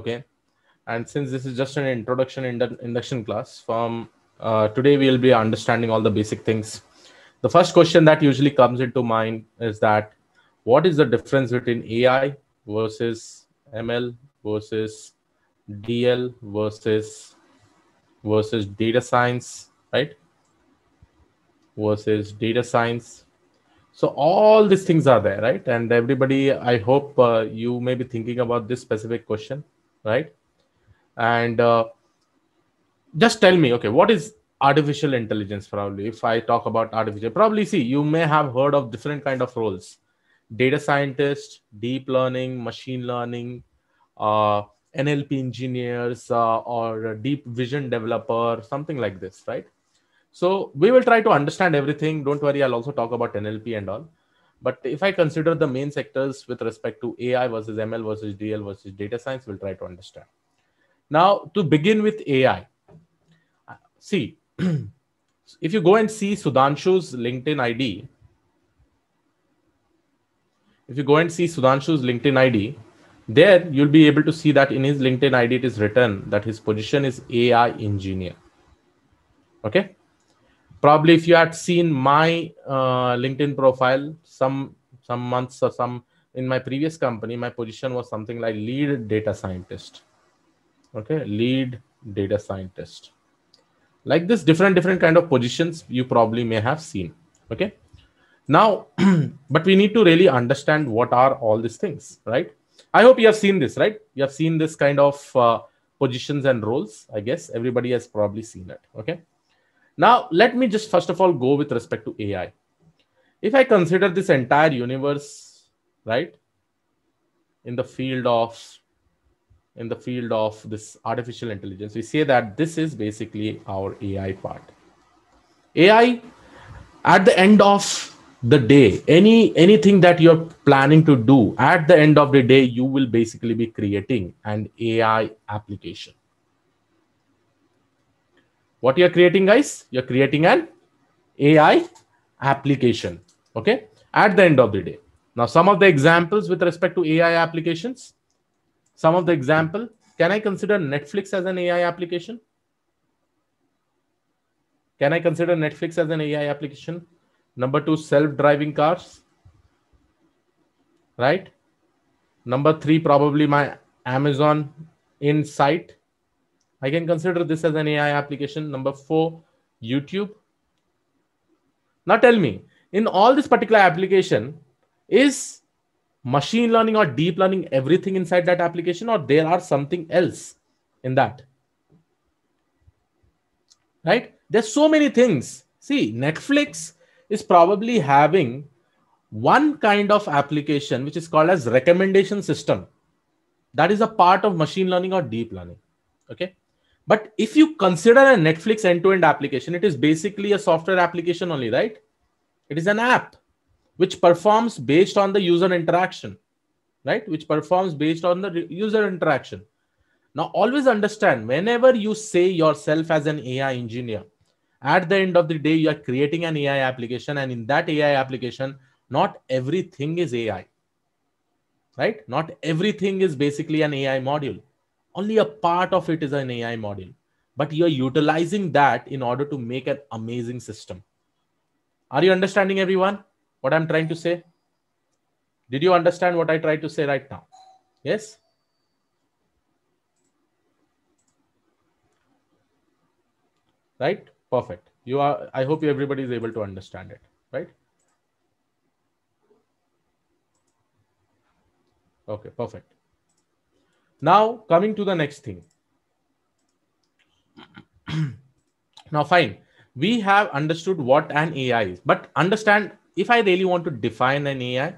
okay and since this is just an introduction in induction class from uh, today we'll be understanding all the basic things the first question that usually comes into mind is that what is the difference between ai versus ml versus dl versus versus data science right versus data science so all these things are there right and everybody i hope uh, you may be thinking about this specific question right and uh, just tell me okay what is artificial intelligence probably if i talk about artificial probably see you may have heard of different kind of roles data scientist deep learning machine learning uh, nlp engineers uh, or deep vision developer something like this right so we will try to understand everything. Don't worry, I'll also talk about NLP and all. But if I consider the main sectors with respect to AI versus ML versus DL versus data science, we'll try to understand. Now, to begin with AI, see, if you go and see Sudanshu's LinkedIn ID, if you go and see Sudanshu's LinkedIn ID, there you'll be able to see that in his LinkedIn ID, it is written that his position is AI engineer. Okay probably if you had seen my uh, linkedin profile some some months or some in my previous company my position was something like lead data scientist okay lead data scientist like this different different kind of positions you probably may have seen okay now but we need to really understand what are all these things right i hope you have seen this right you have seen this kind of uh, positions and roles i guess everybody has probably seen it okay now, let me just first of all go with respect to AI. If I consider this entire universe, right, in the field of in the field of this artificial intelligence, we say that this is basically our AI part. AI, at the end of the day, any anything that you're planning to do, at the end of the day, you will basically be creating an AI application what you're creating guys you're creating an ai application okay at the end of the day now some of the examples with respect to ai applications some of the example can i consider netflix as an ai application can i consider netflix as an ai application number 2 self driving cars right number 3 probably my amazon insight I can consider this as an AI application. Number four, YouTube. Now tell me, in all this particular application, is machine learning or deep learning everything inside that application or there are something else in that? Right? There's so many things. See, Netflix is probably having one kind of application which is called as recommendation system that is a part of machine learning or deep learning okay but if you consider a Netflix end to end application, it is basically a software application only, right? It is an app which performs based on the user interaction, right? Which performs based on the user interaction. Now, always understand whenever you say yourself as an AI engineer, at the end of the day, you are creating an AI application, and in that AI application, not everything is AI, right? Not everything is basically an AI module only a part of it is an ai model, but you're utilizing that in order to make an amazing system are you understanding everyone what i'm trying to say did you understand what i tried to say right now yes right perfect you are i hope everybody is able to understand it right okay perfect now, coming to the next thing. now, fine. We have understood what an AI is, but understand if I really want to define an AI,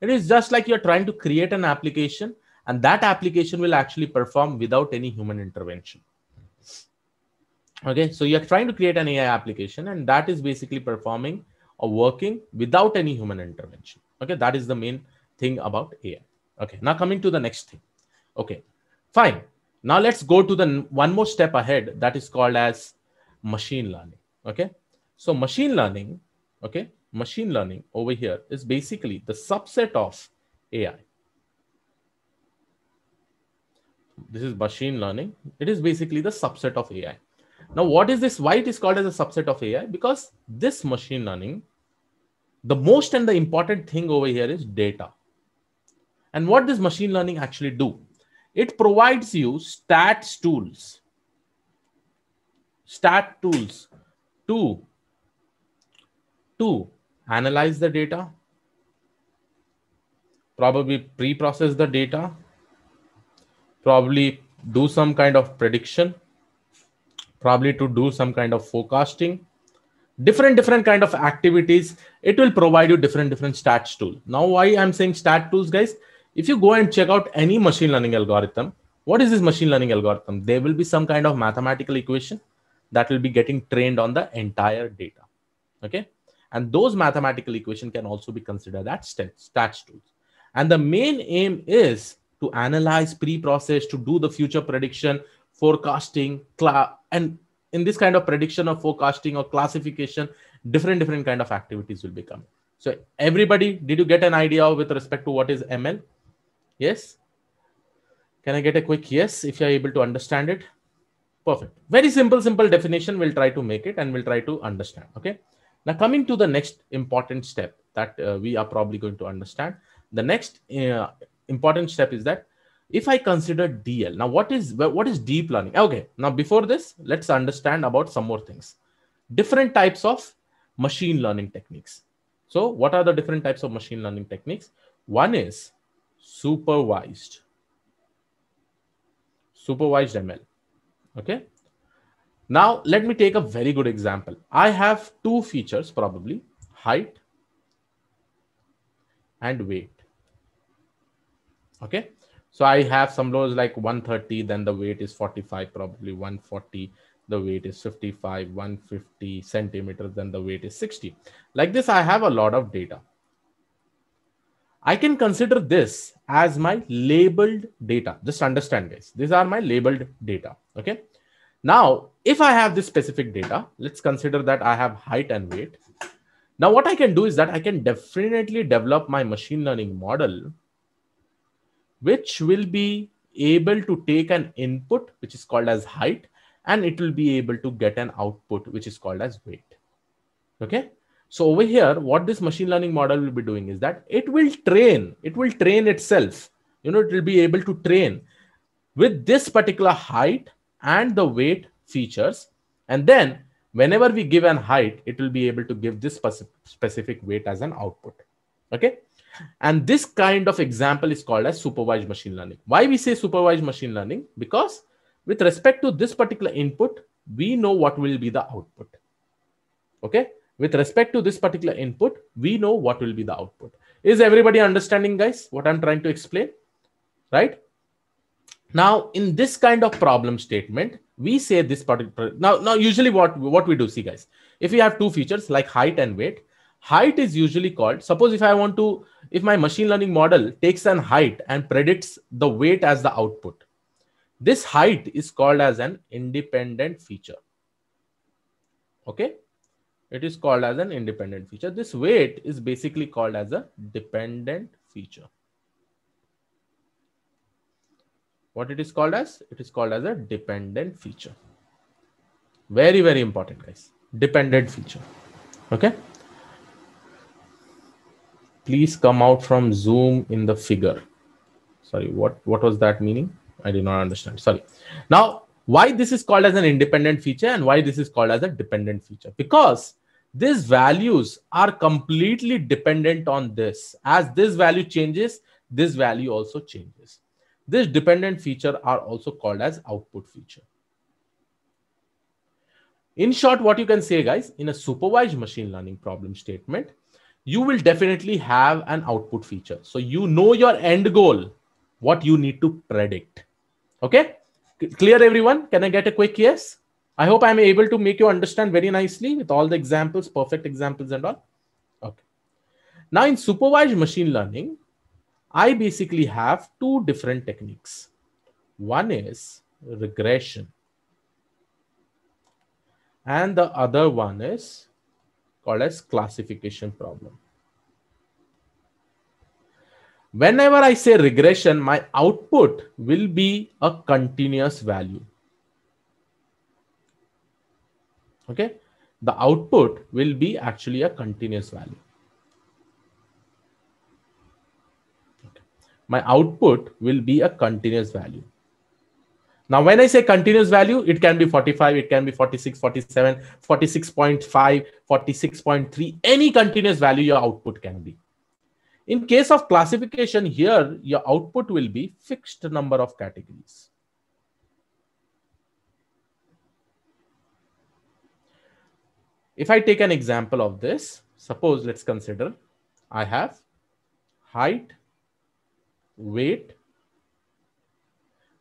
it is just like you're trying to create an application, and that application will actually perform without any human intervention. Okay, so you're trying to create an AI application, and that is basically performing or working without any human intervention. Okay, that is the main thing about AI. Okay, now coming to the next thing. Okay, fine. Now let's go to the one more step ahead that is called as machine learning. Okay, so machine learning, okay, machine learning over here is basically the subset of AI. This is machine learning. It is basically the subset of AI. Now, what is this? Why it is called as a subset of AI? Because this machine learning, the most and the important thing over here is data. And what does machine learning actually do? It provides you stats tools. Stat tools to, to analyze the data, probably pre-process the data, probably do some kind of prediction, probably to do some kind of forecasting, different different kind of activities. It will provide you different different stats tool. Now, why I'm saying stat tools, guys? if you go and check out any machine learning algorithm what is this machine learning algorithm there will be some kind of mathematical equation that will be getting trained on the entire data okay and those mathematical equation can also be considered as stats tools and the main aim is to analyze pre-process to do the future prediction forecasting and in this kind of prediction or forecasting or classification different different kind of activities will become so everybody did you get an idea with respect to what is ml Yes? Can I get a quick yes if you're able to understand it? Perfect. Very simple, simple definition. We'll try to make it and we'll try to understand. Okay. Now, coming to the next important step that uh, we are probably going to understand. The next uh, important step is that if I consider DL, now what is what is deep learning? Okay. Now, before this, let's understand about some more things. Different types of machine learning techniques. So, what are the different types of machine learning techniques? One is supervised supervised ml okay now let me take a very good example i have two features probably height and weight okay so i have some rows like 130 then the weight is 45 probably 140 the weight is 55 150 centimeters then the weight is 60 like this i have a lot of data I can consider this as my labeled data. Just understand this. these are my labeled data, okay? Now, if I have this specific data, let's consider that I have height and weight. Now, what I can do is that I can definitely develop my machine learning model, which will be able to take an input, which is called as height, and it will be able to get an output, which is called as weight. Okay. So over here, what this machine learning model will be doing is that it will train, it will train itself. You know, it will be able to train with this particular height and the weight features. And then whenever we give an height, it will be able to give this specific weight as an output. Okay. And this kind of example is called as supervised machine learning. Why we say supervised machine learning? Because with respect to this particular input, we know what will be the output. Okay with respect to this particular input, we know what will be the output. Is everybody understanding guys what I'm trying to explain? Right? Now in this kind of problem statement, we say this particular, now, now usually what, what we do see guys, if we have two features like height and weight, height is usually called, suppose if I want to, if my machine learning model takes an height and predicts the weight as the output, this height is called as an independent feature okay it is called as an independent feature. This weight is basically called as a dependent feature. What it is called as? It is called as a dependent feature. Very, very important, guys. Dependent feature. Okay. Please come out from Zoom in the figure. Sorry, what, what was that meaning? I did not understand. Sorry. Now, why this is called as an independent feature and why this is called as a dependent feature? Because these values are completely dependent on this. As this value changes, this value also changes. This dependent feature are also called as output feature. In short, what you can say guys, in a supervised machine learning problem statement, you will definitely have an output feature. So you know your end goal, what you need to predict. Okay, clear everyone? Can I get a quick yes? I hope I'm able to make you understand very nicely with all the examples, perfect examples and all. Okay. Now in supervised machine learning, I basically have two different techniques. One is regression. And the other one is called as classification problem. Whenever I say regression, my output will be a continuous value. okay the output will be actually a continuous value okay. my output will be a continuous value now when i say continuous value it can be 45 it can be 46 47 46.5 46.3 any continuous value your output can be in case of classification here your output will be fixed number of categories If I take an example of this, suppose let's consider I have height, weight,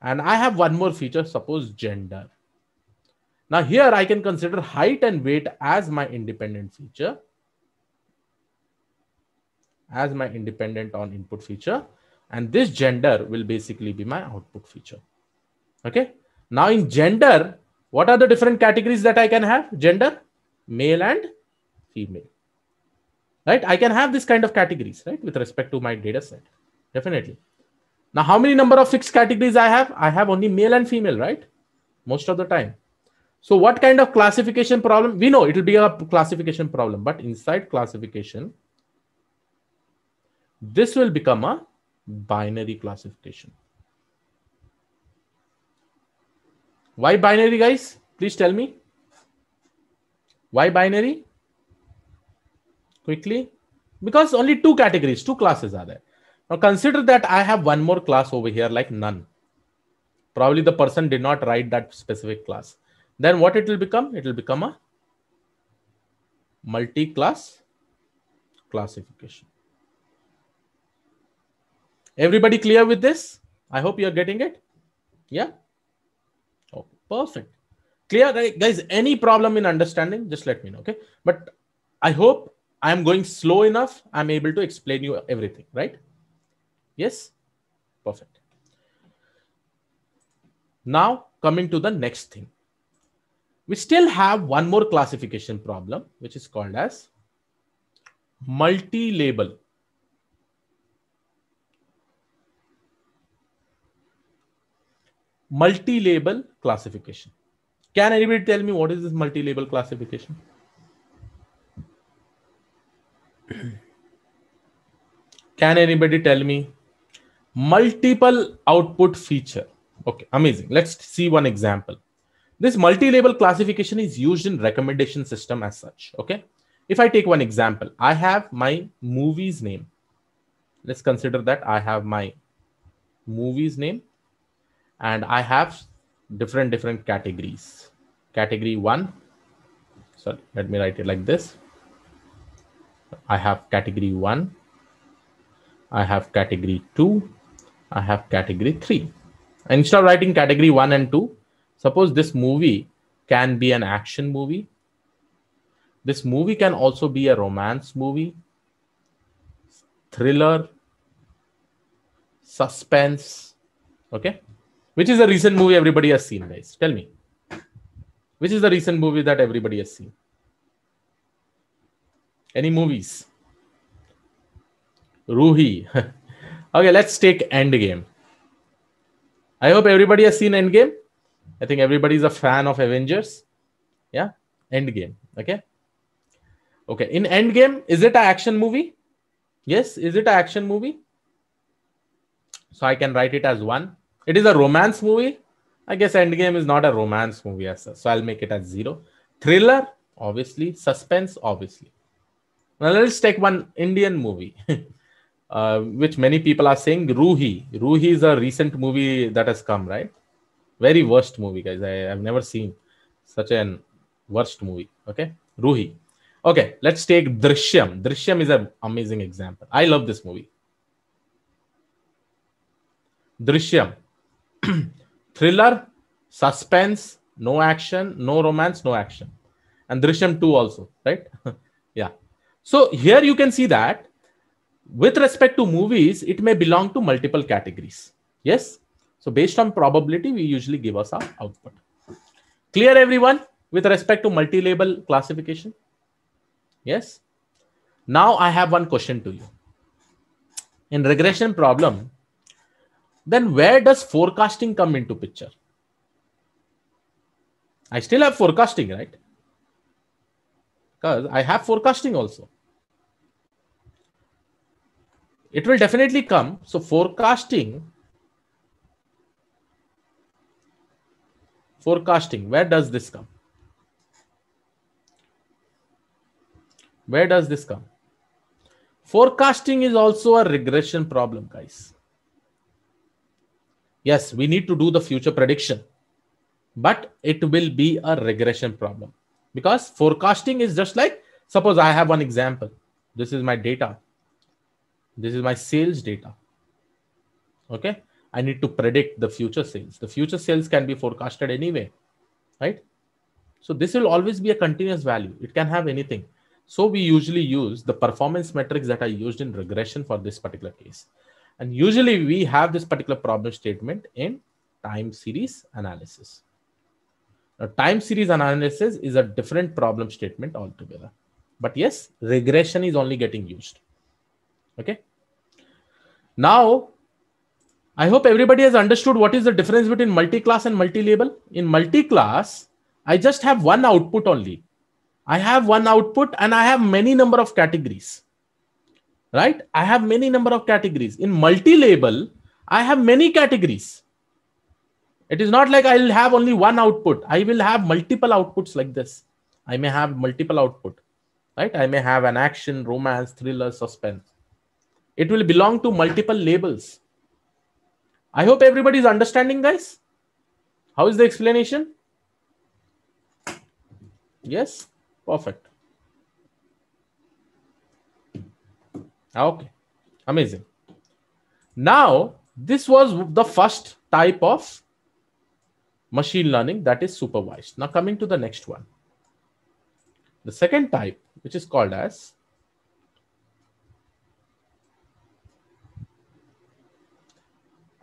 and I have one more feature, suppose gender. Now here I can consider height and weight as my independent feature, as my independent on input feature. And this gender will basically be my output feature. Okay. Now in gender, what are the different categories that I can have? Gender male and female right i can have this kind of categories right with respect to my data set definitely now how many number of fixed categories i have i have only male and female right most of the time so what kind of classification problem we know it will be a classification problem but inside classification this will become a binary classification why binary guys please tell me why binary? Quickly, because only two categories, two classes are there. Now consider that I have one more class over here, like none. Probably the person did not write that specific class. Then what it will become? It will become a multi-class classification. Everybody clear with this? I hope you're getting it. Yeah. Oh, perfect. Clear, guys? Any problem in understanding? Just let me know. Okay. But I hope I am going slow enough. I'm able to explain you everything, right? Yes. Perfect. Now coming to the next thing. We still have one more classification problem, which is called as multi-label. Multi-label classification. Can anybody tell me what is this multi-label classification? Can anybody tell me multiple output feature? Okay, amazing. Let's see one example. This multi-label classification is used in recommendation system as such. Okay. If I take one example, I have my movie's name. Let's consider that I have my movie's name and I have different different categories. Category one, so let me write it like this. I have category one, I have category two, I have category three. And instead of writing category one and two, suppose this movie can be an action movie. This movie can also be a romance movie, thriller, suspense. Okay. Which is a recent movie everybody has seen, guys? Tell me. Which is the recent movie that everybody has seen? Any movies? Ruhi. okay, let's take Endgame. I hope everybody has seen Endgame. I think everybody is a fan of Avengers. Yeah, Endgame. Okay. Okay, in Endgame, is it an action movie? Yes, is it an action movie? So I can write it as one. It is a romance movie. I guess Endgame is not a romance movie as So I'll make it as zero. Thriller, obviously. Suspense, obviously. Now let's take one Indian movie, uh, which many people are saying Ruhi. Ruhi is a recent movie that has come, right? Very worst movie, guys. I have never seen such an worst movie. Okay. Ruhi. Okay, let's take Drishyam. Drishyam is an amazing example. I love this movie. Drishyam. thriller, suspense, no action, no romance, no action. And Drishyam 2 also, right? yeah. So here you can see that with respect to movies, it may belong to multiple categories. Yes. So based on probability, we usually give us our output. Clear everyone with respect to multi-label classification? Yes. Now I have one question to you. In regression problem, then where does forecasting come into picture? I still have forecasting, right? Because I have forecasting also. It will definitely come. So forecasting, forecasting, where does this come? Where does this come? Forecasting is also a regression problem, guys. Yes, we need to do the future prediction, but it will be a regression problem because forecasting is just like suppose I have one example. This is my data. This is my sales data. Okay. I need to predict the future sales. The future sales can be forecasted anyway, right? So this will always be a continuous value. It can have anything. So we usually use the performance metrics that are used in regression for this particular case. And usually we have this particular problem statement in time series analysis. Now, time series analysis is a different problem statement altogether. But yes, regression is only getting used. Okay. Now, I hope everybody has understood what is the difference between multi-class and multi-label. In multi-class, I just have one output only. I have one output and I have many number of categories right i have many number of categories in multi label i have many categories it is not like i will have only one output i will have multiple outputs like this i may have multiple output right i may have an action romance thriller suspense it will belong to multiple labels i hope everybody is understanding guys how is the explanation yes perfect Ah, okay, amazing. Now, this was the first type of machine learning that is supervised. Now, coming to the next one. The second type, which is called as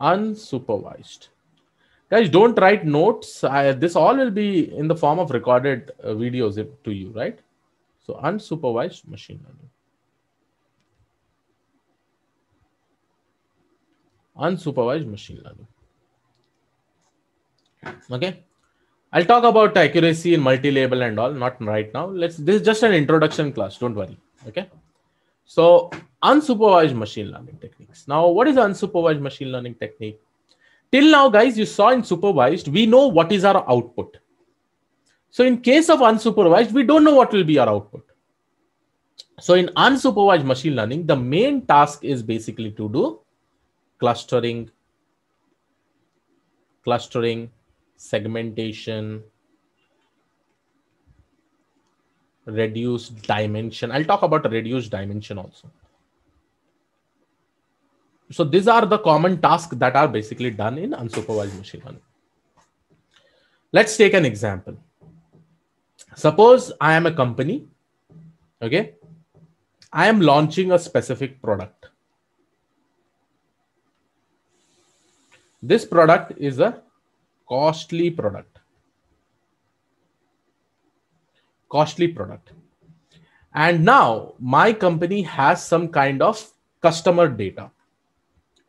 unsupervised. Guys, don't write notes. I, this all will be in the form of recorded uh, videos eh, to you, right? So unsupervised machine learning. unsupervised machine learning. Okay. I'll talk about accuracy in multi-label and all, not right now. Let's, this is just an introduction class. Don't worry. Okay. So unsupervised machine learning techniques. Now, what is unsupervised machine learning technique? Till now, guys, you saw in supervised, we know what is our output. So in case of unsupervised, we don't know what will be our output. So in unsupervised machine learning, the main task is basically to do clustering, clustering, segmentation, reduced dimension. I'll talk about reduced dimension also. So these are the common tasks that are basically done in unsupervised machine learning. Let's take an example. Suppose I am a company, okay? I am launching a specific product. This product is a costly product. Costly product. And now my company has some kind of customer data.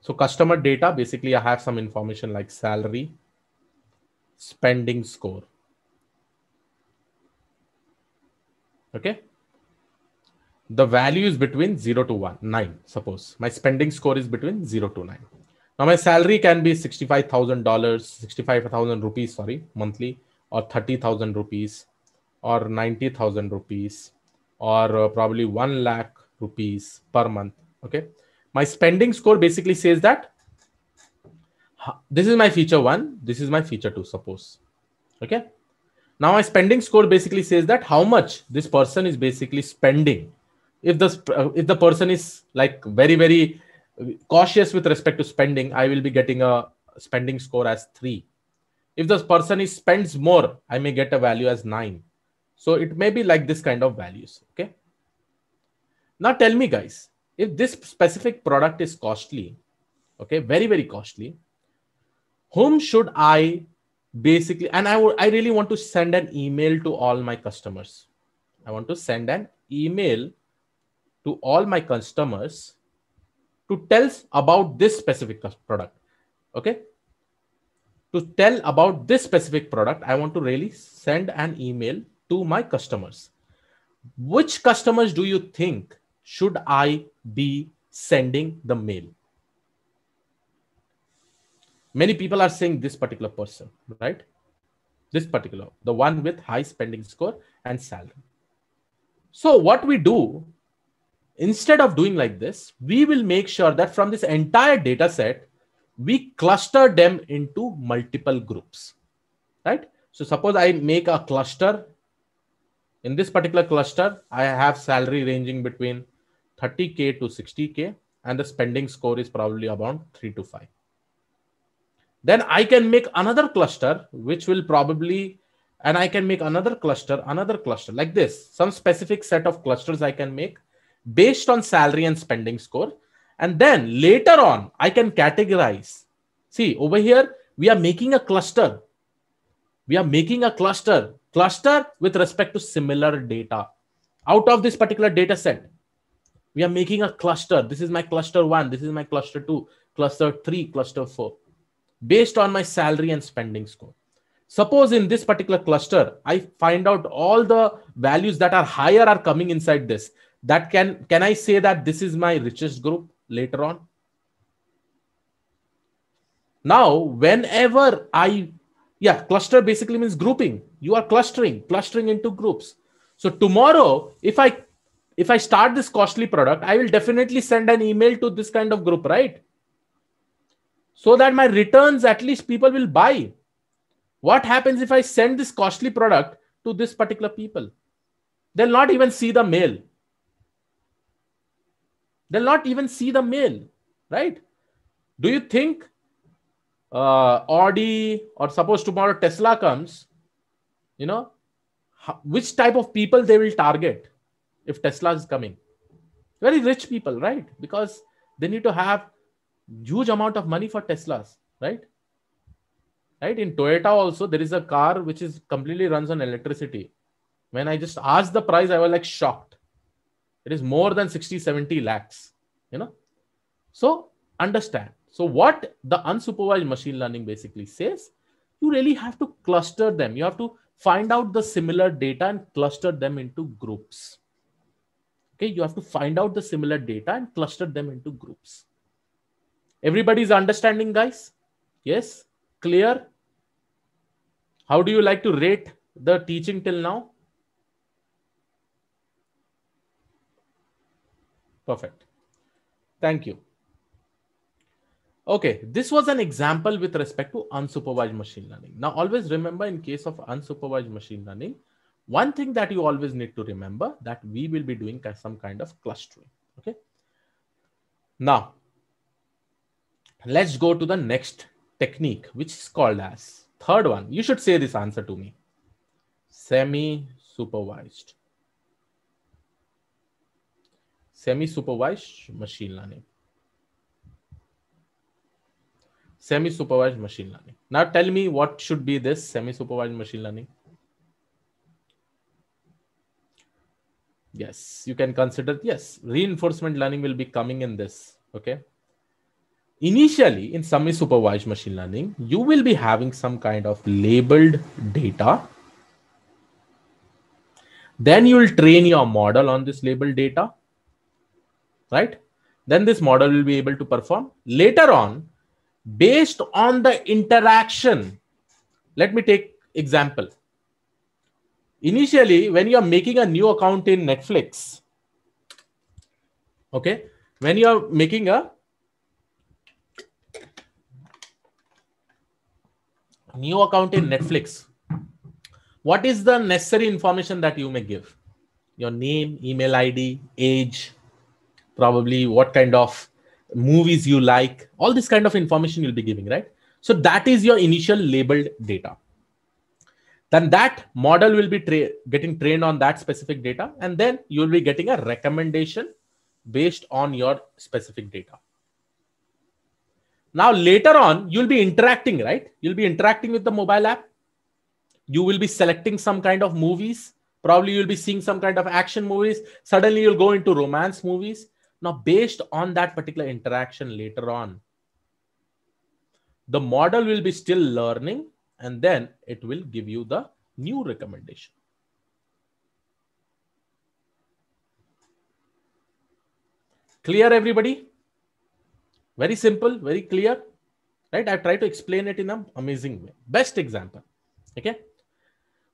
So customer data, basically I have some information like salary, spending score. Okay. The value is between 0 to 1, 9, suppose. My spending score is between 0 to 9. Now my salary can be sixty-five thousand dollars, sixty-five thousand rupees, sorry, monthly, or thirty thousand rupees, or ninety thousand rupees, or uh, probably one lakh rupees per month. Okay, my spending score basically says that this is my feature one, this is my feature two, suppose. Okay, now my spending score basically says that how much this person is basically spending. If the uh, if the person is like very very cautious with respect to spending, I will be getting a spending score as three. If this person is spends more, I may get a value as nine. So it may be like this kind of values. Okay. Now tell me guys, if this specific product is costly, okay, very, very costly, whom should I basically, and I would, I really want to send an email to all my customers. I want to send an email to all my customers to tell about this specific product. Okay. To tell about this specific product, I want to really send an email to my customers. Which customers do you think should I be sending the mail? Many people are saying this particular person, right? This particular, the one with high spending score and salary. So what we do Instead of doing like this, we will make sure that from this entire data set, we cluster them into multiple groups, right? So suppose I make a cluster. In this particular cluster, I have salary ranging between 30K to 60K and the spending score is probably around 3 to 5 then i can make another cluster which will probably and i can make another cluster another cluster like this some specific set of clusters i can make based on salary and spending score. And then later on, I can categorize. See, over here, we are making a cluster. We are making a cluster, cluster with respect to similar data. Out of this particular data set, we are making a cluster. This is my cluster one. This is my cluster two, cluster three, cluster four, based on my salary and spending score. Suppose in this particular cluster, I find out all the values that are higher are coming inside this that can can i say that this is my richest group later on now whenever i yeah cluster basically means grouping you are clustering clustering into groups so tomorrow if i if i start this costly product i will definitely send an email to this kind of group right so that my returns at least people will buy what happens if i send this costly product to this particular people they'll not even see the mail They'll not even see the mail, right? Do you think uh, Audi or suppose tomorrow Tesla comes, you know, which type of people they will target if Tesla is coming? Very rich people, right? Because they need to have huge amount of money for Teslas, right? Right in Toyota also there is a car which is completely runs on electricity. When I just asked the price, I was like shocked. It is more than 60, 70 lakhs, you know. So understand. So what the unsupervised machine learning basically says, you really have to cluster them. You have to find out the similar data and cluster them into groups. Okay, you have to find out the similar data and cluster them into groups. Everybody's understanding, guys? Yes? Clear? How do you like to rate the teaching till now? Perfect. Thank you. Okay, this was an example with respect to unsupervised machine learning. Now, always remember in case of unsupervised machine learning, one thing that you always need to remember that we will be doing some kind of clustering. Okay. Now, let's go to the next technique, which is called as third one. You should say this answer to me. Semi-supervised. semi-supervised machine learning. Semi-supervised machine learning. Now tell me what should be this semi-supervised machine learning? Yes, you can consider, yes, reinforcement learning will be coming in this, okay? Initially, in semi-supervised machine learning, you will be having some kind of labeled data then you will train your model on this labeled data right? Then this model will be able to perform. Later on, based on the interaction, let me take example. Initially, when you are making a new account in Netflix, okay, when you are making a new account in Netflix, what is the necessary information that you may give? Your name, email ID, age, probably what kind of movies you like, all this kind of information you'll be giving, right? So that is your initial labeled data. Then that model will be tra getting trained on that specific data, and then you'll be getting a recommendation based on your specific data. Now, later on, you'll be interacting, right? You'll be interacting with the mobile app. You will be selecting some kind of movies. Probably you'll be seeing some kind of action movies. Suddenly, you'll go into romance movies. Now, based on that particular interaction later on, the model will be still learning and then it will give you the new recommendation. Clear everybody? Very simple, very clear, right? I try to explain it in an amazing way. Best example, okay?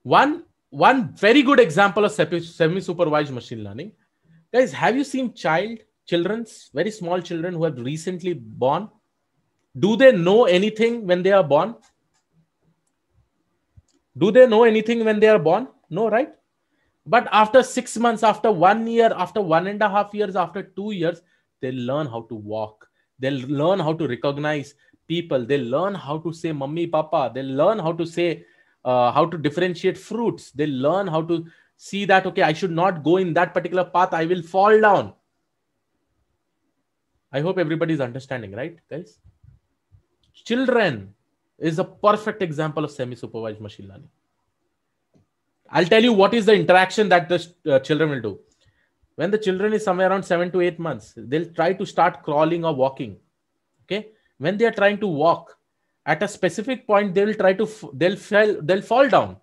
One, one very good example of semi-supervised machine learning. Guys, have you seen child children's very small children who have recently born do they know anything when they are born do they know anything when they are born no right but after six months after one year after one and a half years after two years they learn how to walk they learn how to recognize people they learn how to say mummy papa they learn how to say uh, how to differentiate fruits they learn how to see that okay i should not go in that particular path i will fall down I hope everybody's understanding, right, guys? Children is a perfect example of semi-supervised machine learning. I'll tell you what is the interaction that the uh, children will do. When the children is somewhere around seven to eight months, they'll try to start crawling or walking. Okay. When they are trying to walk, at a specific point, they will try to they'll fall they'll fall down,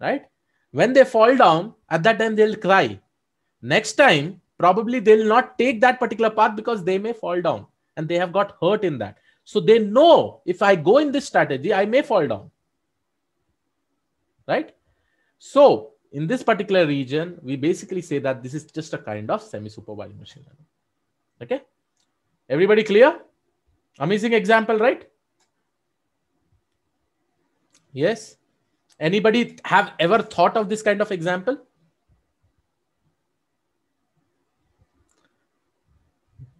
right? When they fall down, at that time they'll cry. Next time, probably they'll not take that particular path because they may fall down and they have got hurt in that so they know if i go in this strategy i may fall down right so in this particular region we basically say that this is just a kind of semi supervised machine learning okay everybody clear amazing example right yes anybody have ever thought of this kind of example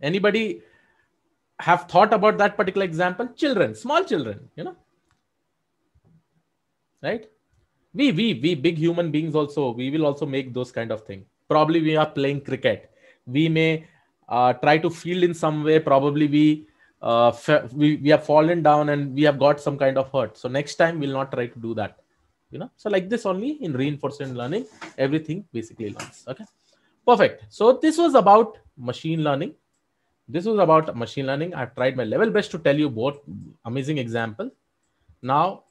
Anybody have thought about that particular example? Children, small children, you know. Right? We, we, we big human beings also, we will also make those kind of thing. Probably we are playing cricket. We may uh, try to field in some way. Probably we, uh, we, we have fallen down and we have got some kind of hurt. So next time we'll not try to do that you know so like this only in reinforcement learning everything basically learns okay perfect so this was about machine learning this was about machine learning. I've tried my level best to tell you both amazing example. Now,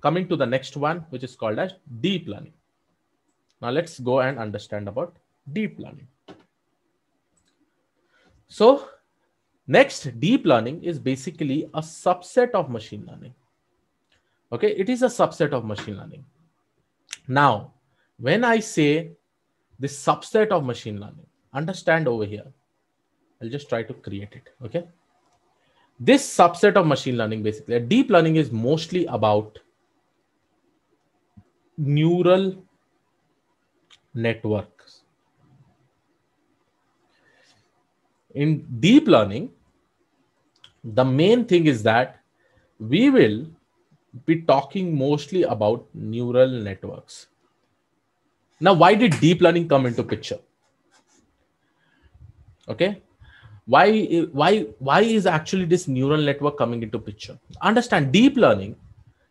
coming to the next one, which is called as deep learning. Now let's go and understand about deep learning. So next, deep learning is basically a subset of machine learning. Okay, it is a subset of machine learning. Now, when I say this subset of machine learning, understand over here, I'll just try to create it. Okay. This subset of machine learning, basically, deep learning is mostly about neural networks. In deep learning, the main thing is that we will be talking mostly about neural networks. Now, why did deep learning come into picture? Okay, why why why is actually this neural network coming into picture understand deep learning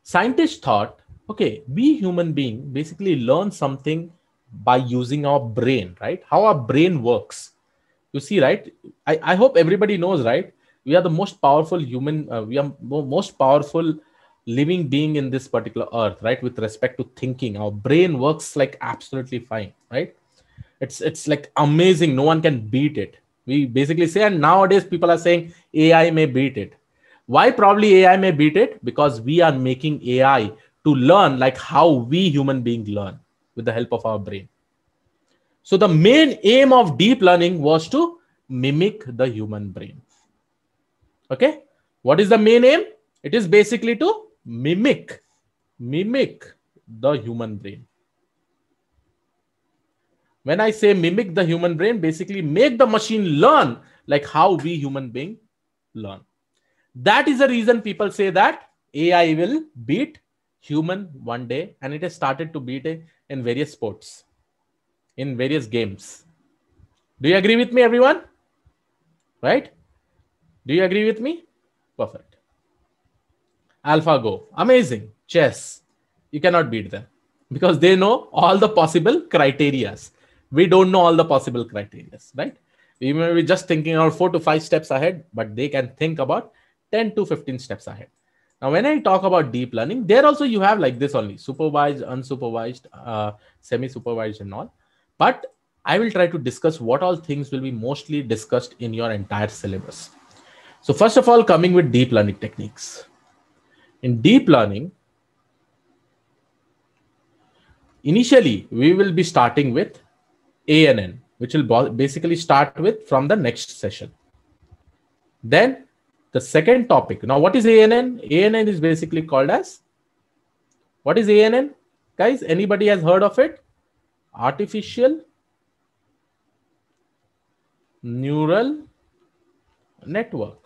scientists thought okay we human being basically learn something by using our brain right how our brain works you see right i, I hope everybody knows right we are the most powerful human uh, we are most powerful living being in this particular earth right with respect to thinking our brain works like absolutely fine right it's it's like amazing no one can beat it we basically say and nowadays people are saying ai may beat it why probably ai may beat it because we are making ai to learn like how we human beings learn with the help of our brain so the main aim of deep learning was to mimic the human brain okay what is the main aim it is basically to mimic mimic the human brain when i say mimic the human brain basically make the machine learn like how we human being learn that is the reason people say that ai will beat human one day and it has started to beat in various sports in various games do you agree with me everyone right do you agree with me perfect alphago amazing chess you cannot beat them because they know all the possible criterias we don't know all the possible criteria, right? We may be just thinking our four to five steps ahead, but they can think about 10 to 15 steps ahead. Now, when I talk about deep learning, there also you have like this only supervised, unsupervised, uh, semi supervised, and all. But I will try to discuss what all things will be mostly discussed in your entire syllabus. So, first of all, coming with deep learning techniques. In deep learning, initially we will be starting with ANN, which will basically start with from the next session. Then the second topic. Now, what is ANN? ANN is basically called as what is ANN? Guys, anybody has heard of it? Artificial Neural Network.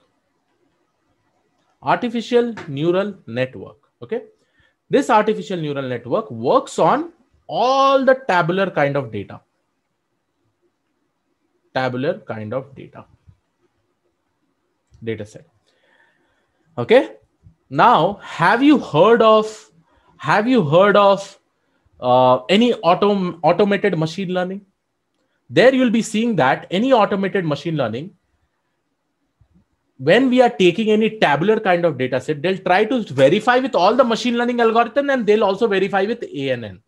Artificial Neural Network. Okay. This artificial neural network works on all the tabular kind of data tabular kind of data data set okay now have you heard of have you heard of uh, any autom- automated machine learning there you'll be seeing that any automated machine learning when we are taking any tabular kind of data set they'll try to verify with all the machine learning algorithm and they'll also verify with ann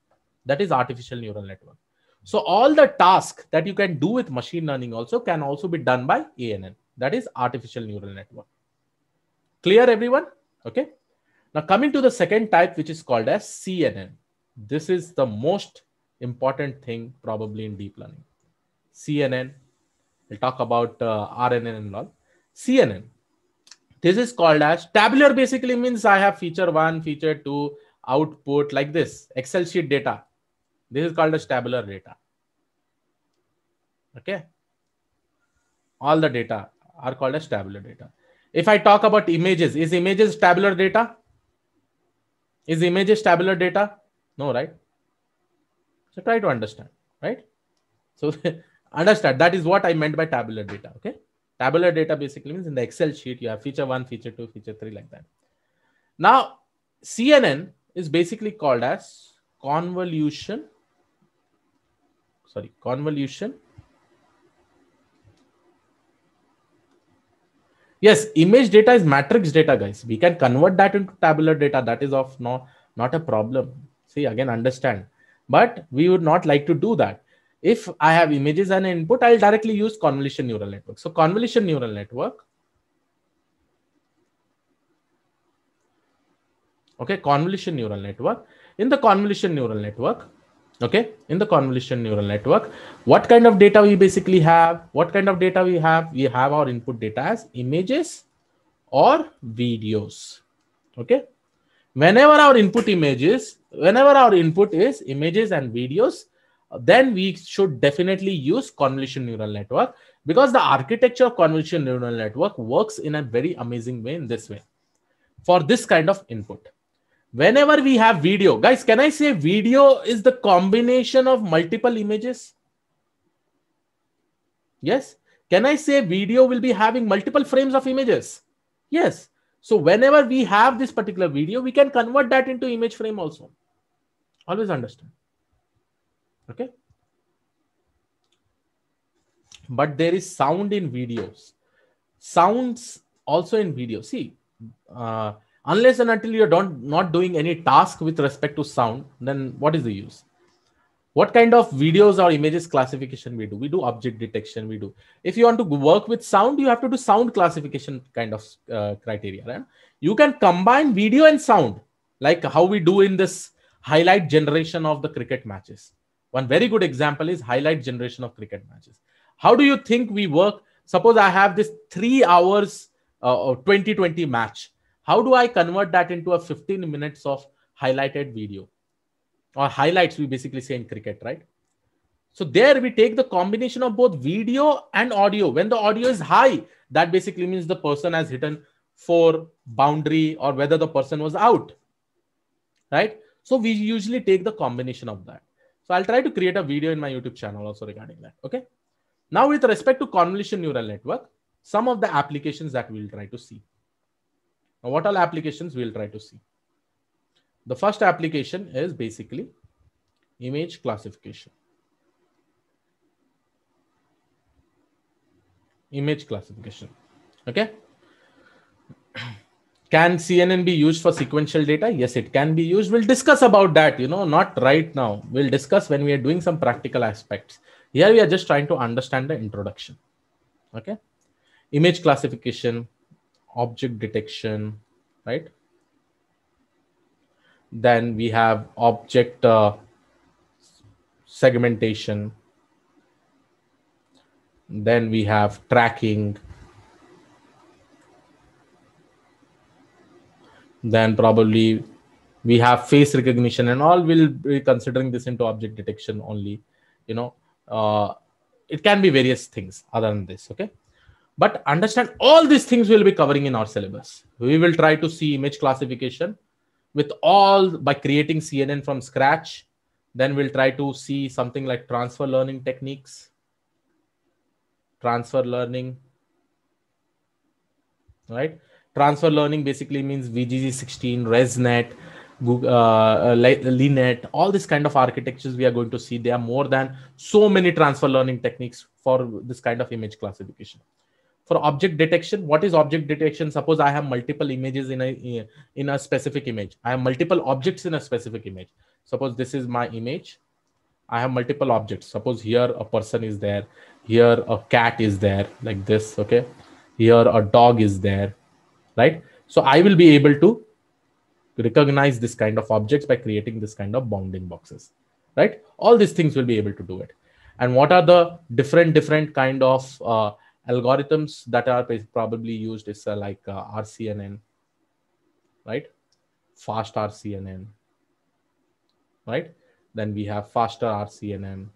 that is artificial neural network so all the tasks that you can do with machine learning also can also be done by ANN. That is artificial neural network. Clear everyone? Okay. Now coming to the second type, which is called as CNN. This is the most important thing probably in deep learning. CNN, we'll talk about uh, RNN and all. CNN, this is called as tabular basically means I have feature one, feature two, output like this, Excel sheet data this is called as tabular data. Okay. All the data are called as tabular data. If I talk about images, is images tabular data? Is images tabular data? No, right? So try to understand, right? So understand that is what I meant by tabular data. Okay. Tabular data basically means in the Excel sheet, you have feature one, feature two, feature three, like that. Now, CNN is basically called as convolution sorry, convolution. Yes, image data is matrix data, guys. We can convert that into tabular data. That is of no, not a problem. See, again, understand. But we would not like to do that. If I have images and input, I'll directly use convolution neural network. So convolution neural network okay convolution neural network in the convolution neural network okay in the convolution neural network what kind of data we basically have what kind of data we have we have our input data as images or videos okay whenever our input images whenever our input is images and videos then we should definitely use convolution neural network because the architecture of convolution neural network works in a very amazing way in this way for this kind of input whenever we have video guys can i say video is the combination of multiple images yes can i say video will be having multiple frames of images yes so whenever we have this particular video we can convert that into image frame also always understand okay but there is sound in videos sounds also in video see uh, unless and until you're don't, not doing any task with respect to sound then what is the use what kind of videos or images classification we do we do object detection we do if you want to work with sound you have to do sound classification kind of uh, criteria right? you can combine video and sound like how we do in this highlight generation of the cricket matches one very good example is highlight generation of cricket matches how do you think we work suppose i have this 3 hours uh, 2020 match how do I convert that into a 15 minutes of highlighted video or highlights? We basically say in cricket, right? So there we take the combination of both video and audio. When the audio is high, that basically means the person has hit an four boundary or whether the person was out, right? So we usually take the combination of that. So I'll try to create a video in my YouTube channel also regarding that. Okay. Now with respect to convolution neural network, some of the applications that we'll try to see. Now, what all applications we'll try to see? The first application is basically image classification. Image classification. Okay. Can CNN be used for sequential data? Yes, it can be used. We'll discuss about that, you know, not right now. We'll discuss when we are doing some practical aspects. Here we are just trying to understand the introduction. Okay. Image classification, object detection, right? Then we have object uh, segmentation. Then we have tracking. Then probably we have face recognition and all will be considering this into object detection only, you know, uh, it can be various things other than this okay but understand all these things we'll be covering in our syllabus. We will try to see image classification with all by creating CNN from scratch. Then we'll try to see something like transfer learning techniques, transfer learning, right? Transfer learning basically means VGG16, ResNet, Google, uh, uh Linet, all these kind of architectures we are going to see. There are more than so many transfer learning techniques for this kind of image classification for object detection what is object detection suppose i have multiple images in a in a specific image i have multiple objects in a specific image suppose this is my image i have multiple objects suppose here a person is there here a cat is there like this okay here a dog is there right so i will be able to recognize this kind of objects by creating this kind of bounding boxes right all these things will be able to do it and what are the different different kind of uh, algorithms that are probably used is uh, like uh, RCNN, right? Fast RCNN, right? Then we have faster RCNN.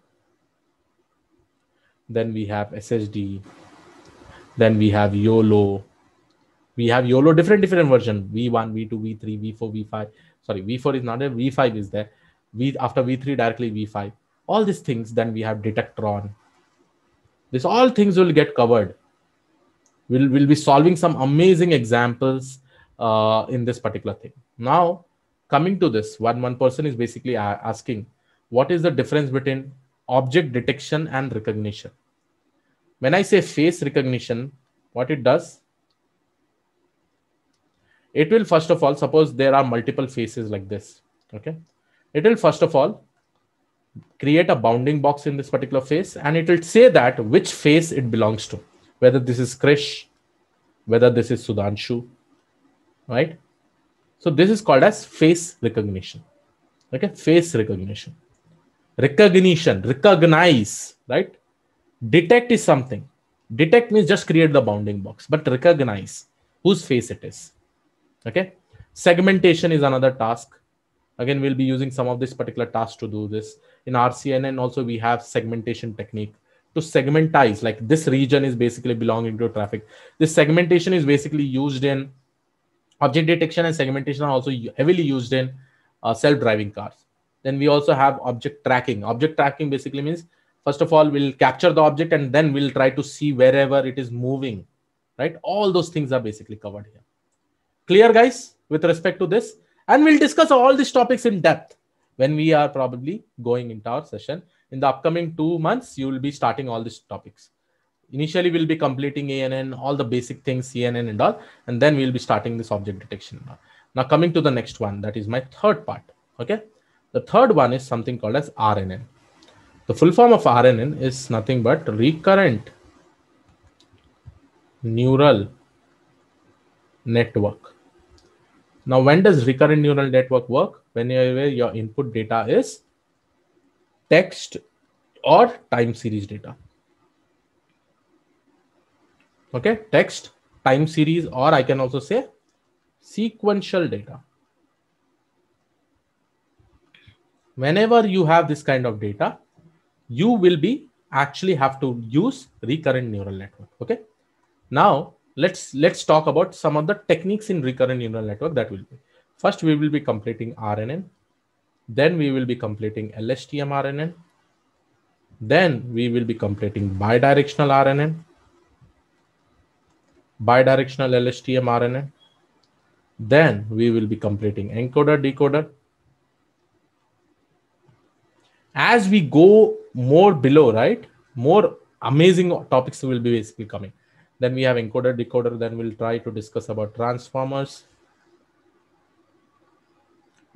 Then we have SSD. Then we have YOLO. We have YOLO different different version V1, V2, V3, V4, V5. Sorry, V4 is not there. V5 is there. V after V3 directly V5. All these things. Then we have Detectron this all things will get covered. We'll, we'll be solving some amazing examples uh, in this particular thing. Now, coming to this, one, one person is basically asking, what is the difference between object detection and recognition? When I say face recognition, what it does, it will first of all, suppose there are multiple faces like this, okay? It will first of all create a bounding box in this particular face and it will say that which face it belongs to whether this is krish whether this is sudanshu right so this is called as face recognition okay face recognition recognition recognize right detect is something detect means just create the bounding box but recognize whose face it is okay segmentation is another task again we'll be using some of this particular task to do this in RCNN also we have segmentation technique to segmentize like this region is basically belonging to traffic. This segmentation is basically used in object detection and segmentation are also heavily used in uh, self-driving cars. Then we also have object tracking. Object tracking basically means first of all we'll capture the object and then we'll try to see wherever it is moving, right? All those things are basically covered here. Clear guys with respect to this? And we'll discuss all these topics in depth when we are probably going into our session. In the upcoming two months, you will be starting all these topics. Initially, we'll be completing ANN, all the basic things, CNN and all, and then we'll be starting this object detection. Now coming to the next one, that is my third part, okay? The third one is something called as RNN. The full form of RNN is nothing but recurrent neural network. Now, when does recurrent neural network work? whenever your input data is text or time series data. Okay, text, time series, or I can also say sequential data. Whenever you have this kind of data, you will be actually have to use recurrent neural network. Okay. Now let's let's talk about some of the techniques in recurrent neural network that will be. First, we will be completing RNN. Then we will be completing LSTM RNN. Then we will be completing bidirectional RNN, bidirectional LSTM RNN. Then we will be completing encoder, decoder. As we go more below, right, more amazing topics will be basically coming. Then we have encoder, decoder. Then we'll try to discuss about transformers,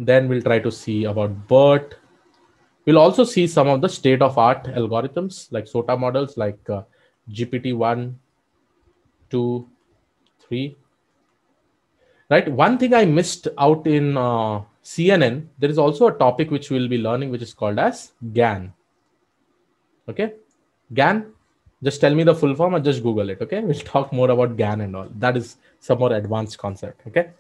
then we'll try to see about BERT. We'll also see some of the state of art algorithms like SOTA models like uh, GPT-1, 2, 3. Right. One thing I missed out in uh, CNN, there is also a topic which we'll be learning, which is called as GAN. Okay. GAN, just tell me the full form or just Google it. Okay. We'll talk more about GAN and all. That is some more advanced concept. Okay.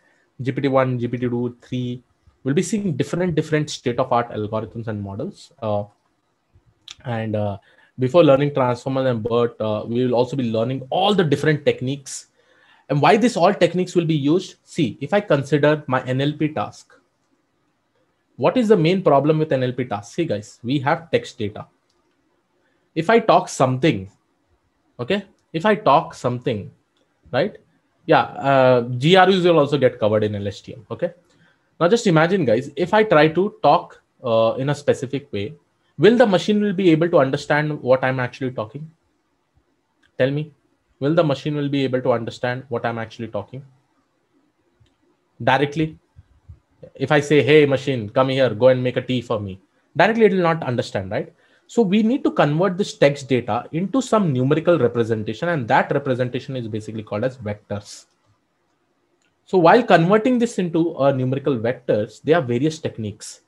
GPT-1, GPT-2, 3, we'll be seeing different different state of art algorithms and models uh, and uh, before learning transformers and BERT, uh, we will also be learning all the different techniques and why this all techniques will be used. See, if I consider my NLP task, what is the main problem with NLP task? See guys, we have text data. If I talk something, okay, if I talk something, right? Yeah, uh, GRUs will also get covered in LSTM, okay? Now just imagine guys, if I try to talk uh, in a specific way, will the machine will be able to understand what I'm actually talking? Tell me, will the machine will be able to understand what I'm actually talking? Directly, if I say, hey machine, come here, go and make a tea for me, directly it will not understand, right? So we need to convert this text data into some numerical representation and that representation is basically called as vectors. So while converting this into a uh, numerical vectors, there are various techniques.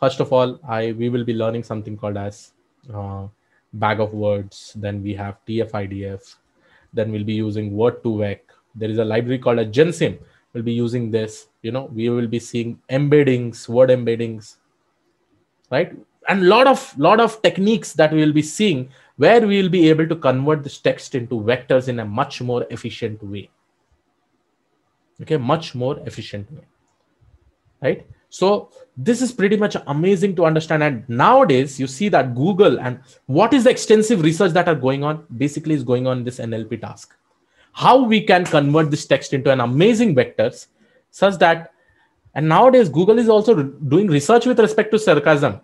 First of all, I we will be learning something called as uh, bag of words. Then we have TF-IDF. Then we'll be using Word2Vec. There is a library called a GenSim. We'll be using this. You know, we will be seeing embeddings, word embeddings, right? And lot of lot of techniques that we will be seeing where we will be able to convert this text into vectors in a much more efficient way okay much more efficient way right so this is pretty much amazing to understand and nowadays you see that google and what is the extensive research that are going on basically is going on this nlp task how we can convert this text into an amazing vectors such that and nowadays google is also doing research with respect to sarcasm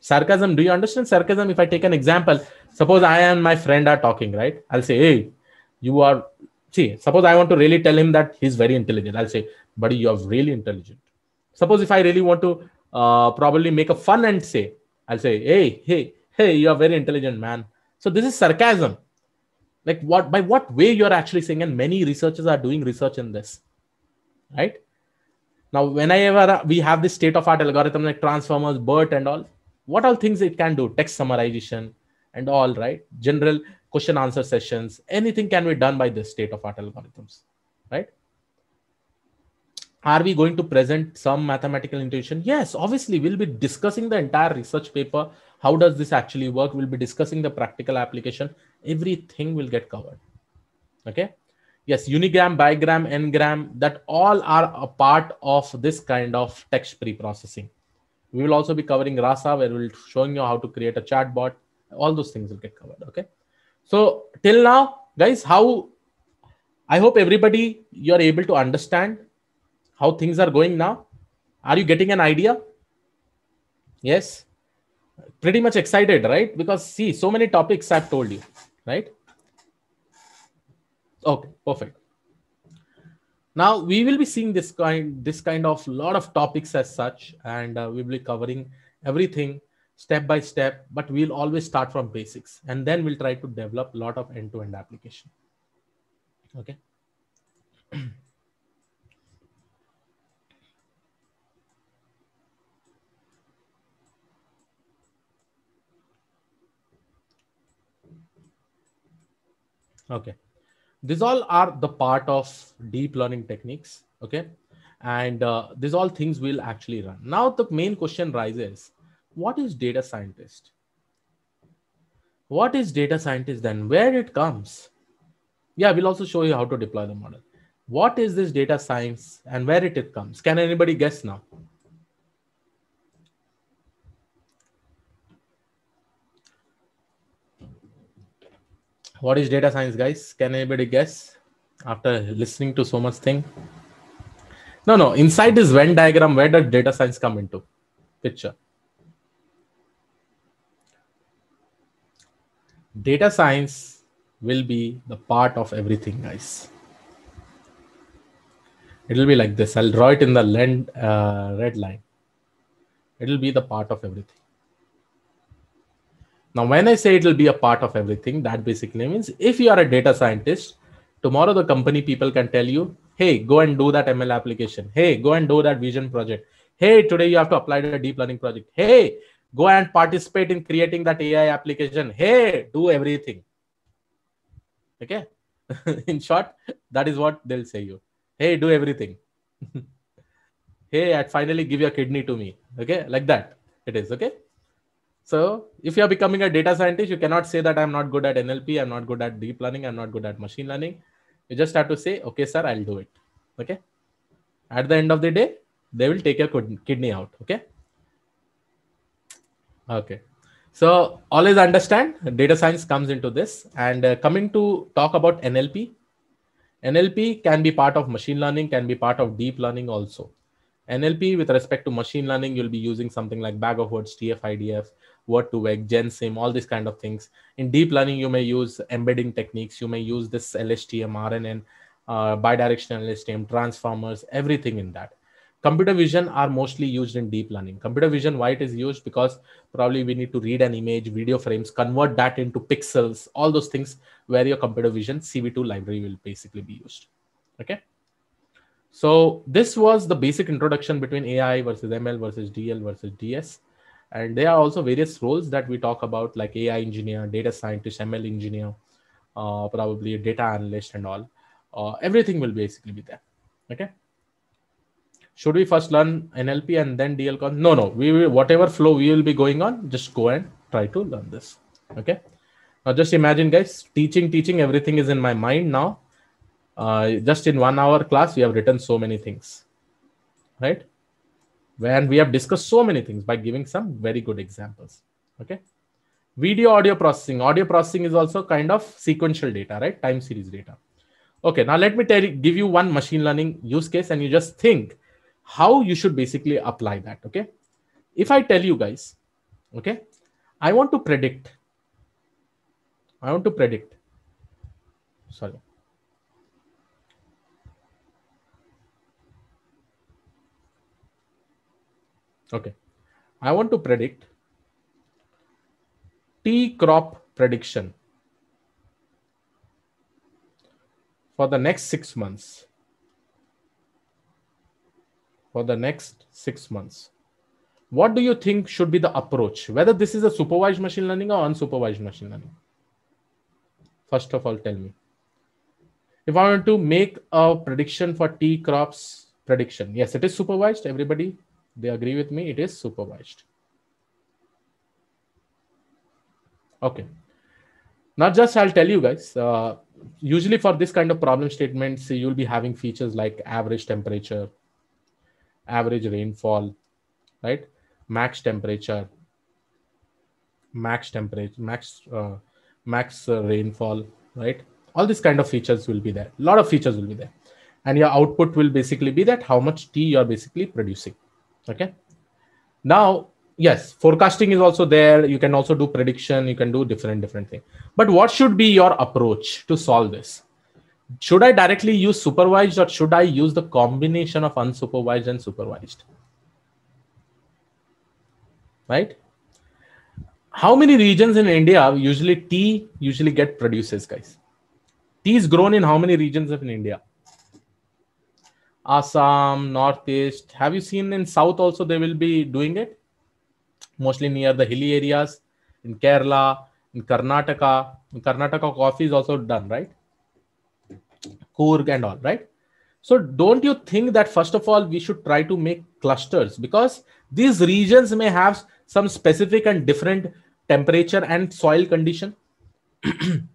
sarcasm do you understand sarcasm if i take an example suppose i and my friend are talking right i'll say hey you are see, suppose I want to really tell him that he's very intelligent. I'll say, buddy, you're really intelligent. Suppose if I really want to uh, probably make a fun and say, I'll say, hey, hey, hey, you're very intelligent, man. So this is sarcasm. Like what by what way you're actually saying, and many researchers are doing research in this. Right? Now, whenever we have this state of art algorithm like transformers, BERT, and all, what all things it can do, text summarization and all, right? General question answer sessions, anything can be done by this state of art algorithms, right? Are we going to present some mathematical intuition? Yes, obviously, we'll be discussing the entire research paper. How does this actually work? We'll be discussing the practical application. Everything will get covered. Okay. Yes, unigram, bigram, n-gram, that all are a part of this kind of text pre-processing. We will also be covering RASA, where we'll showing you how to create a chatbot. All those things will get covered. Okay. So till now, guys, how I hope everybody you are able to understand how things are going now. Are you getting an idea? Yes. Pretty much excited, right? Because see, so many topics I've told you, right? Okay, perfect. Now we will be seeing this kind, this kind of lot of topics as such, and uh, we will be covering everything step by step, but we'll always start from basics and then we'll try to develop a lot of end to end application. Okay. okay these all are the part of deep learning techniques okay and uh, these all things will actually run now the main question rises what is data scientist? What is data scientist then? Where it comes? Yeah, we'll also show you how to deploy the model. What is this data science and where it, comes? Can anybody guess now? What is data science, guys? Can anybody guess after listening to so much thing? No, no. Inside this Venn diagram, where does data science come into picture? data science will be the part of everything, guys. It'll be like this. I'll draw it in the lend, uh, red line. It'll be the part of everything. Now, when I say it'll be a part of everything, that basically means if you are a data scientist, tomorrow the company people can tell you, hey, go and do that ML application. Hey, go and do that vision project. Hey, today you have to apply to a deep learning project. Hey, go and participate in creating that ai application hey do everything okay in short that is what they'll say you hey do everything hey i finally give your kidney to me okay like that it is okay so if you are becoming a data scientist you cannot say that i'm not good at nlp i'm not good at deep learning i'm not good at machine learning you just have to say okay sir i'll do it okay at the end of the day they will take your kidney out okay Okay. So always understand data science comes into this and uh, coming to talk about NLP. NLP can be part of machine learning, can be part of deep learning also. NLP with respect to machine learning, you'll be using something like bag of words, TF-IDF, word to vec, GenSim, all these kind of things. In deep learning, you may use embedding techniques. You may use this LSTM, RNN, uh, bidirectional LSTM, transformers, everything in that computer vision are mostly used in deep learning computer vision why it is used because probably we need to read an image video frames convert that into pixels all those things where your computer vision cv2 library will basically be used okay so this was the basic introduction between ai versus ml versus dl versus ds and there are also various roles that we talk about like ai engineer data scientist ml engineer uh, probably a data analyst and all uh, everything will basically be there okay should we first learn NLP and then DL con? No, no. We will, whatever flow we will be going on, just go and try to learn this. Okay. Now just imagine, guys, teaching, teaching, everything is in my mind now. Uh, just in one hour class, we have written so many things, right? And we have discussed so many things by giving some very good examples. Okay. Video audio processing. Audio processing is also kind of sequential data, right? Time series data. Okay. Now let me tell you, give you one machine learning use case and you just think how you should basically apply that. Okay. If I tell you guys, okay, I want to predict, I want to predict, sorry. Okay. I want to predict T crop prediction for the next six months for the next six months. What do you think should be the approach? Whether this is a supervised machine learning or unsupervised machine learning? First of all, tell me. If I want to make a prediction for T crops prediction, yes, it is supervised. Everybody, they agree with me, it is supervised. Okay. Not just I'll tell you guys, uh, usually for this kind of problem statements, you'll be having features like average temperature, average rainfall, right? Max temperature, max temperature, max uh, max uh, rainfall, right? All these kind of features will be there. A lot of features will be there, and your output will basically be that how much tea you're basically producing. Okay. Now, yes, forecasting is also there. You can also do prediction. You can do different different thing. But what should be your approach to solve this? should I directly use supervised or should I use the combination of unsupervised and supervised? Right? How many regions in India usually tea usually get produces, guys? Tea is grown in how many regions of in India? Assam, Northeast. Have you seen in South also they will be doing it? Mostly near the hilly areas, in Kerala, in Karnataka. In Karnataka coffee is also done, right? Coorg and all, right? So don't you think that first of all, we should try to make clusters because these regions may have some specific and different temperature and soil condition.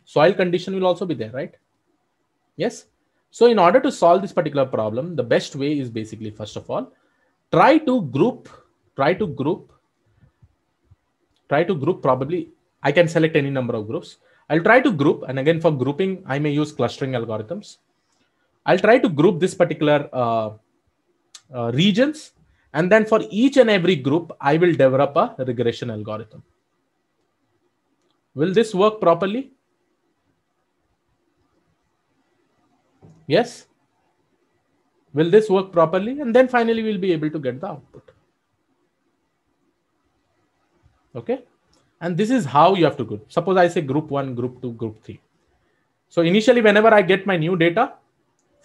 soil condition will also be there, right? Yes. So in order to solve this particular problem, the best way is basically, first of all, try to group, try to group, try to group probably, I can select any number of groups. I'll try to group. And again, for grouping, I may use clustering algorithms. I'll try to group this particular uh, uh, regions. And then for each and every group, I will develop a regression algorithm. Will this work properly? Yes. Will this work properly? And then finally, we'll be able to get the output. Okay. And this is how you have to group. Suppose I say group one, group two, group three. So initially, whenever I get my new data,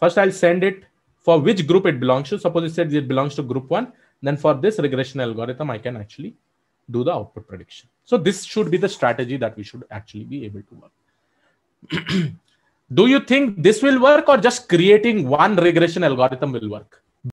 First, I'll send it for which group it belongs to. Suppose it said it belongs to group one, then for this regression algorithm, I can actually do the output prediction. So this should be the strategy that we should actually be able to work. do you think this will work or just creating one regression algorithm will work?